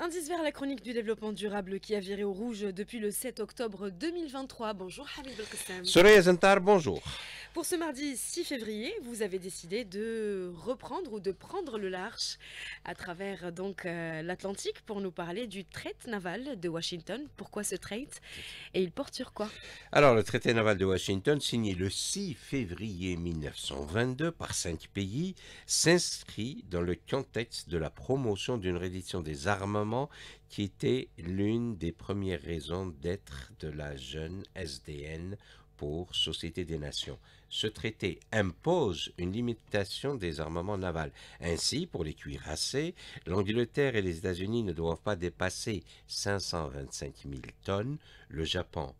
Indice vers la chronique du développement durable qui a viré au rouge depuis le 7 octobre 2023. Bonjour Hamid Belkissam. Surya Zentar, bonjour. Pour ce mardi 6 février, vous avez décidé de reprendre ou de prendre le large à travers donc euh, l'Atlantique pour nous parler du traite naval de Washington. Pourquoi ce traite et il porte sur quoi Alors le traité naval de Washington, signé le 6 février 1922 par cinq pays, s'inscrit dans le contexte de la promotion d'une réduction des armes qui était l'une des premières raisons d'être de la jeune SDN pour Société des Nations. Ce traité impose une limitation des armements navals. Ainsi, pour les cuirassés, l'Angleterre et les États-Unis ne doivent pas dépasser 525 000 tonnes, le Japon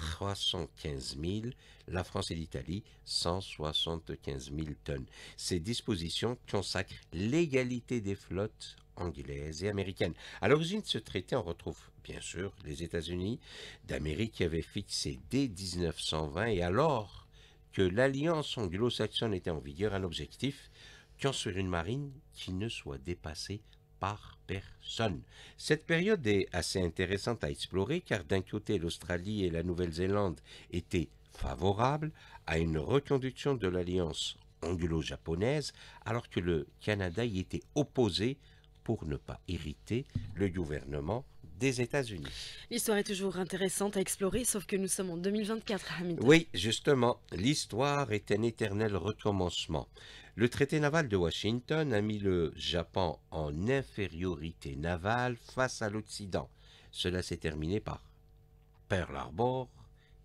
315 000, la France et l'Italie 175 000 tonnes. Ces dispositions consacrent l'égalité des flottes anglaises et américaines. À l'origine de ce traité, on retrouve bien sûr les États-Unis d'Amérique qui avaient fixé dès 1920 et alors que l'alliance anglo-saxonne était en vigueur un objectif, construire une marine qui ne soit dépassée par personne. Cette période est assez intéressante à explorer car d'un côté l'Australie et la Nouvelle-Zélande étaient favorables à une reconduction de l'alliance anglo-japonaise alors que le Canada y était opposé pour ne pas irriter le gouvernement des États-Unis. L'histoire est toujours intéressante à explorer, sauf que nous sommes en 2024, Oui, justement, l'histoire est un éternel recommencement. Le traité naval de Washington a mis le Japon en infériorité navale face à l'Occident. Cela s'est terminé par Pearl Harbor,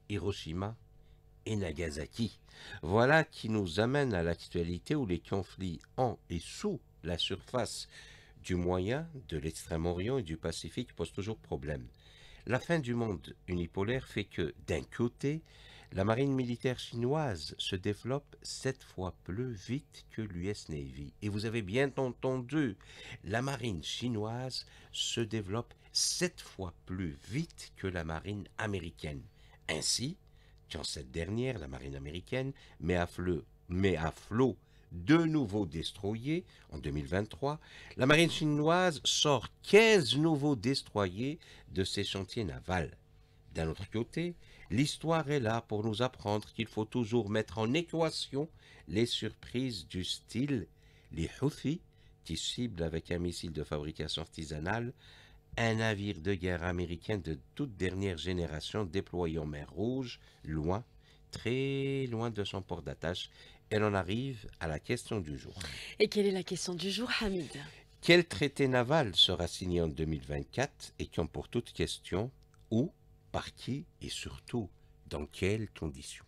Hiroshima et Nagasaki. Voilà qui nous amène à l'actualité où les conflits en et sous la surface du Moyen, de l'Extrême-Orient et du Pacifique posent toujours problème. La fin du monde unipolaire fait que, d'un côté, la marine militaire chinoise se développe sept fois plus vite que l'US Navy. Et vous avez bien entendu, la marine chinoise se développe sept fois plus vite que la marine américaine. Ainsi, quand cette dernière, la marine américaine, met à flot, met deux nouveaux destroyers en 2023, la marine chinoise sort 15 nouveaux destroyers de ses chantiers navals. D'un autre côté, l'histoire est là pour nous apprendre qu'il faut toujours mettre en équation les surprises du style les Houthis, qui ciblent avec un missile de fabrication artisanale un navire de guerre américain de toute dernière génération déployé en mer Rouge, loin, très loin de son port d'attache. Et en arrive à la question du jour. Et quelle est la question du jour, Hamid Quel traité naval sera signé en 2024 et qui, ont pour toute question, où par qui et surtout dans quelles conditions.